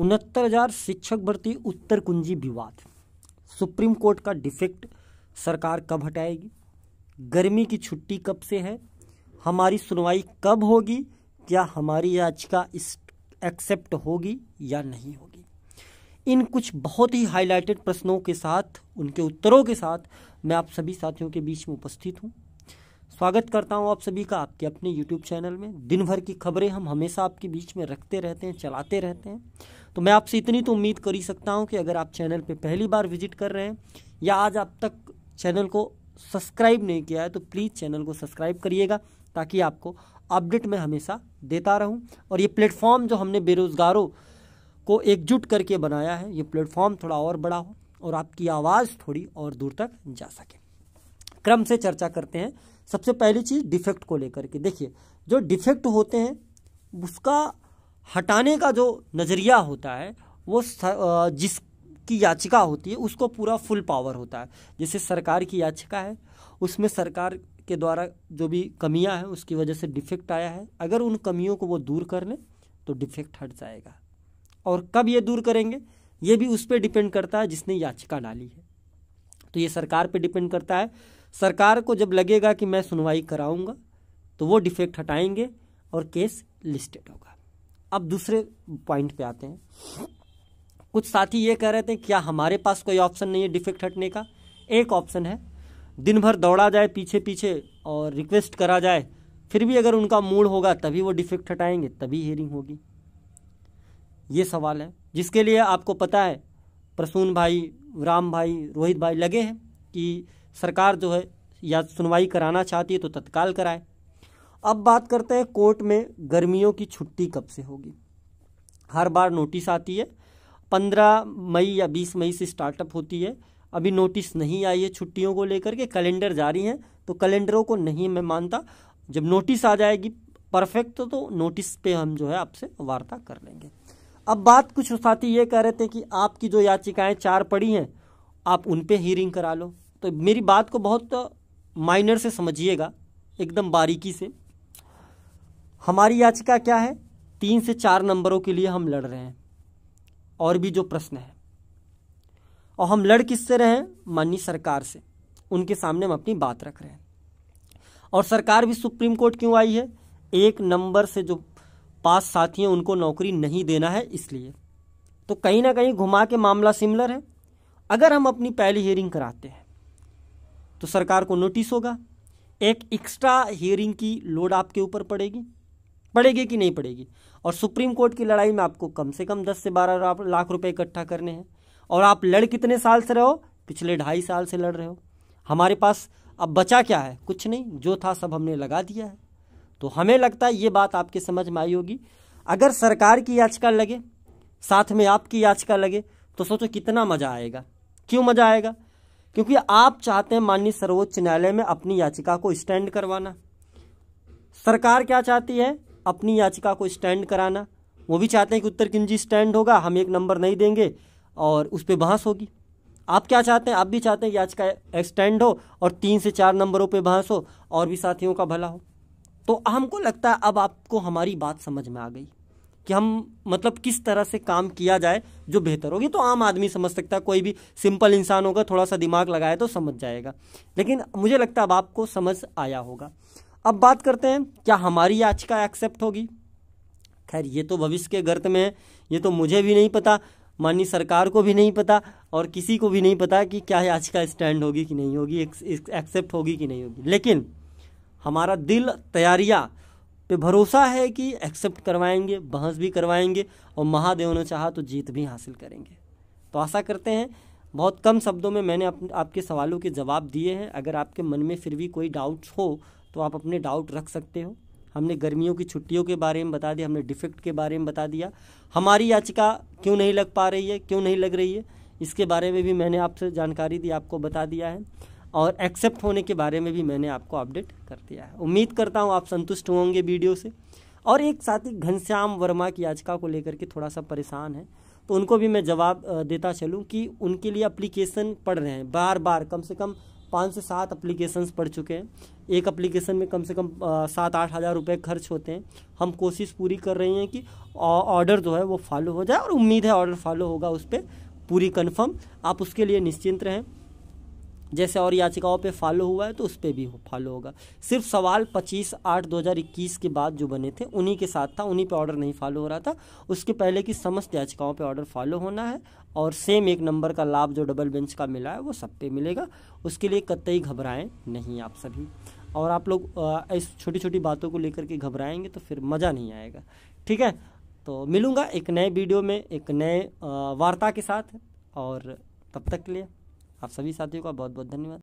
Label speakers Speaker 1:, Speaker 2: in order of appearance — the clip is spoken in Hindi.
Speaker 1: उनहत्तर हजार शिक्षक भर्ती उत्तर कुंजी विवाद सुप्रीम कोर्ट का डिफेक्ट सरकार कब हटाएगी गर्मी की छुट्टी कब से है हमारी सुनवाई कब होगी क्या हमारी याचिका इस एक्सेप्ट होगी या नहीं होगी इन कुछ बहुत ही हाईलाइटेड प्रश्नों के साथ उनके उत्तरों के साथ मैं आप सभी साथियों के बीच में उपस्थित हूँ स्वागत करता हूं आप सभी का आपके अपने यूट्यूब चैनल में दिन भर की खबरें हम हमेशा आपके बीच में रखते रहते हैं चलाते रहते हैं तो मैं आपसे इतनी तो उम्मीद कर ही सकता हूं कि अगर आप चैनल पर पहली बार विजिट कर रहे हैं या आज आप तक चैनल को सब्सक्राइब नहीं किया है तो प्लीज़ चैनल को सब्सक्राइब करिएगा ताकि आपको अपडेट मैं हमेशा देता रहूँ और ये प्लेटफॉर्म जो हमने बेरोज़गारों को एकजुट करके बनाया है ये प्लेटफॉर्म थोड़ा और बड़ा हो और आपकी आवाज़ थोड़ी और दूर तक जा सके क्रम से चर्चा करते हैं सबसे पहली चीज़ डिफेक्ट को लेकर के देखिए जो डिफेक्ट होते हैं उसका हटाने का जो नज़रिया होता है वो जिस की याचिका होती है उसको पूरा फुल पावर होता है जैसे सरकार की याचिका है उसमें सरकार के द्वारा जो भी कमियां हैं उसकी वजह से डिफेक्ट आया है अगर उन कमियों को वो दूर कर लें तो डिफेक्ट हट जाएगा और कब ये दूर करेंगे ये भी उस पर डिपेंड करता है जिसने याचिका डाली है तो ये सरकार पे डिपेंड करता है सरकार को जब लगेगा कि मैं सुनवाई कराऊंगा तो वो डिफेक्ट हटाएंगे और केस लिस्टेड होगा अब दूसरे पॉइंट पे आते हैं कुछ साथी ये कह रहे थे क्या हमारे पास कोई ऑप्शन नहीं है डिफेक्ट हटने का एक ऑप्शन है दिन भर दौड़ा जाए पीछे पीछे और रिक्वेस्ट करा जाए फिर भी अगर उनका मूड होगा तभी वो डिफेक्ट हटाएंगे तभी हेयरिंग होगी ये सवाल है जिसके लिए आपको पता है प्रसून भाई राम भाई रोहित भाई लगे हैं कि सरकार जो है या सुनवाई कराना चाहती है तो तत्काल कराए अब बात करते हैं कोर्ट में गर्मियों की छुट्टी कब से होगी हर बार नोटिस आती है पंद्रह मई या बीस मई से स्टार्टअप होती है अभी नोटिस नहीं आई है छुट्टियों को लेकर के कैलेंडर जारी हैं तो कैलेंडरों को नहीं मैं मानता जब नोटिस आ जाएगी परफेक्ट तो नोटिस पे हम जो है आपसे वार्ता कर लेंगे अब बात कुछ साथी ये कह रहे थे कि आपकी जो याचिकाएं चार पड़ी हैं आप उन पे हीरिंग करा लो तो मेरी बात को बहुत माइनर से समझिएगा एकदम बारीकी से हमारी याचिका क्या है तीन से चार नंबरों के लिए हम लड़ रहे हैं और भी जो प्रश्न है और हम लड़ किससे रहे हैं माननीय सरकार से उनके सामने हम अपनी बात रख रहे हैं और सरकार भी सुप्रीम कोर्ट क्यों आई है एक नंबर से जो पास साथी हैं उनको नौकरी नहीं देना है इसलिए तो कहीं ना कहीं घुमा के मामला सिमिलर है अगर हम अपनी पहली हियरिंग कराते हैं तो सरकार को नोटिस होगा एक एक्स्ट्रा हियरिंग की लोड आपके ऊपर पड़ेगी पड़ेगी कि नहीं पड़ेगी और सुप्रीम कोर्ट की लड़ाई में आपको कम से कम दस से बारह लाख रुपए इकट्ठा करने हैं और आप लड़ कितने साल से रहो पिछले ढाई साल से लड़ रहे हो हमारे पास अब बचा क्या है कुछ नहीं जो था सब हमने लगा दिया है तो हमें लगता है ये बात आपके समझ में आई होगी अगर सरकार की याचिका लगे साथ में आपकी याचिका लगे तो सोचो कितना मज़ा आएगा क्यों मज़ा आएगा क्योंकि आप चाहते हैं माननीय सर्वोच्च न्यायालय में अपनी याचिका को स्टैंड करवाना सरकार क्या चाहती है अपनी याचिका को स्टैंड कराना वो भी चाहते हैं कि उत्तर किंजी स्टैंड होगा हम एक नंबर नहीं देंगे और उस पर बहस होगी आप क्या चाहते हैं आप भी चाहते हैं याचिका एक्सटेंड हो और तीन से चार नंबरों पे बहस हो और भी साथियों का भला हो तो हमको लगता है अब आपको हमारी बात समझ में आ गई कि हम मतलब किस तरह से काम किया जाए जो बेहतर होगी तो आम आदमी समझ सकता है कोई भी सिंपल इंसान होगा थोड़ा सा दिमाग लगाए तो समझ जाएगा लेकिन मुझे लगता है अब आपको समझ आया होगा अब बात करते हैं क्या हमारी याचिका एक्सेप्ट होगी खैर ये तो भविष्य के गर्त में है ये तो मुझे भी नहीं पता माननीय सरकार को भी नहीं पता और किसी को भी नहीं पता कि क्या याचिका स्टैंड होगी कि नहीं होगी एक्सेप्ट होगी कि नहीं होगी लेकिन हमारा दिल तैयारियाँ पे भरोसा है कि एक्सेप्ट करवाएंगे बहस भी करवाएंगे और महादेव ने चाहा तो जीत भी हासिल करेंगे तो आशा करते हैं बहुत कम शब्दों में मैंने अपने आपके सवालों के जवाब दिए हैं अगर आपके मन में फिर भी कोई डाउट हो तो आप अपने डाउट रख सकते हो हमने गर्मियों की छुट्टियों के बारे में बता दिया हमने डिफेक्ट के बारे में बता दिया हमारी याचिका क्यों नहीं लग पा रही है क्यों नहीं लग रही है इसके बारे में भी मैंने आपसे जानकारी दी आपको बता दिया है और एक्सेप्ट होने के बारे में भी मैंने आपको अपडेट कर दिया है उम्मीद करता हूँ आप संतुष्ट होंगे वीडियो से और एक साथ ही घनश्याम वर्मा की याचिका को लेकर के थोड़ा सा परेशान है तो उनको भी मैं जवाब देता चलूँ कि उनके लिए अप्लीकेशन पढ़ रहे हैं बार बार कम से कम पाँच से सात अप्लीकेशंस पढ़ चुके हैं एक अप्लीकेशन में कम से कम सात आठ हज़ार रुपये खर्च होते हैं हम कोशिश पूरी कर रहे हैं कि ऑर्डर जो है वो फॉलो हो जाए और उम्मीद है ऑर्डर फॉलो होगा उस पर पूरी कन्फर्म आप उसके लिए निश्चिंत रहें जैसे और याचिकाओं पे फॉलो हुआ है तो उस पर भी हो, फॉलो होगा सिर्फ सवाल 25 आठ 2021 के बाद जो बने थे उन्हीं के साथ था उन्हीं पे ऑर्डर नहीं फॉलो हो रहा था उसके पहले की समस्त याचिकाओं पे ऑर्डर फॉलो होना है और सेम एक नंबर का लाभ जो डबल बेंच का मिला है वो सब पे मिलेगा उसके लिए कतई घबराएं नहीं आप सभी और आप लोग ऐसी छोटी छोटी बातों को लेकर के घबराएंगे तो फिर मज़ा नहीं आएगा ठीक है तो मिलूँगा एक नए वीडियो में एक नए वार्ता के साथ और तब तक के लिए आप सभी साथियों का बहुत बहुत धन्यवाद